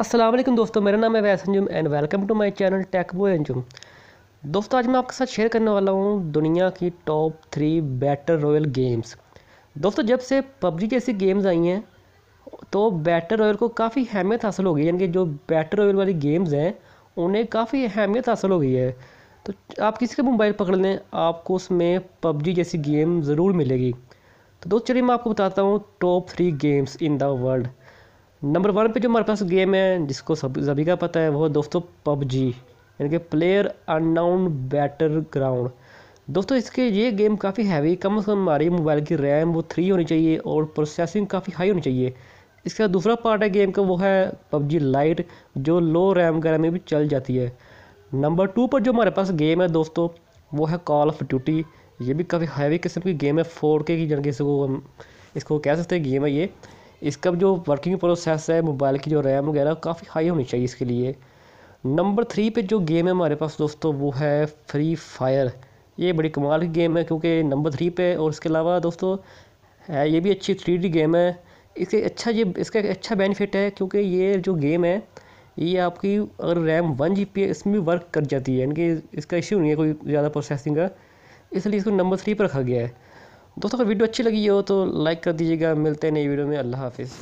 असलम दोस्तों मेरा नाम है Wais Anjum and welcome to my channel tech बो अंजुम दोस्तों आज मैं आपके साथ शेयर करने वाला हूँ दुनिया की top three battle royale games दोस्तों जब से पबजी जैसी गेम्स आई हैं तो बैटर रॉयल को काफ़ी अहमियत हासिल हो गई यानी कि जो बैटर रॉयल वाली गेम्स हैं उन्हें काफ़ी अहमियत हासिल हो गई है तो आप किसी का मोबाइल पकड़ लें आपको उसमें पबजी जैसी गेम ज़रूर मिलेगी तो दोस्तों चलिए मैं आपको बताता हूँ top three games in the world number one पे जो हमारे पास गेम है जिसको सब सभी का पता है वो दोस्तों पबजी यानी कि प्लेयर अनाउंड बैटर ग्राउंड दोस्तों इसके ये गेम काफ़ी हैवी कम से कम हमारी मोबाइल की रैम वो थ्री होनी चाहिए और प्रोसेसिंग काफ़ी हाई होनी चाहिए इसका दूसरा पार्ट है गेम का वो है पबजी लाइट जो लो रैम वगैरह में भी चल जाती है नंबर टू पर जो हमारे पास गेम है दोस्तों वो है कॉल ऑफ ड्यूटी ये भी काफ़ी हैवी किस्म की गेम है फोर के की जन इसको हम इसको कह सकते हैं गेम है ये इसका जो वर्किंग प्रोसेस है मोबाइल की जो रैम वगैरह काफ़ी हाई होनी चाहिए इसके लिए नंबर थ्री पे जो गेम है हमारे पास दोस्तों वो है फ्री फायर ये बड़ी कमाल की गेम है क्योंकि नंबर थ्री पे और इसके अलावा दोस्तों है ये भी अच्छी थ्री डी गेम है इसके अच्छा ये इसका एक अच्छा बेनिफिट है क्योंकि ये जो गेम है ये आपकी अगर रैम वन जी पी है इसमें भी वर्क कर जाती है यानी कि इसका इश्यू नहीं है कोई ज़्यादा प्रोसेसिंग का इसलिए इसको नंबर थ्री पर रखा गया है दोस्तों अगर वीडियो अच्छी लगी हो तो लाइक कर दीजिएगा मिलते हैं नई वीडियो में अल्लाह हाफिज़